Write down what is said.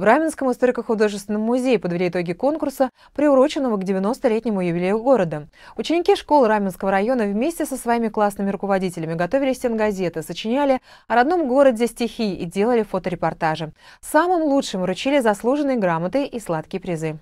В Раменском историко-художественном музее подвели итоги конкурса, приуроченного к 90-летнему юбилею города. Ученики школ Раменского района вместе со своими классными руководителями готовили стенгазеты, сочиняли о родном городе стихи и делали фоторепортажи. Самым лучшим вручили заслуженные грамоты и сладкие призы.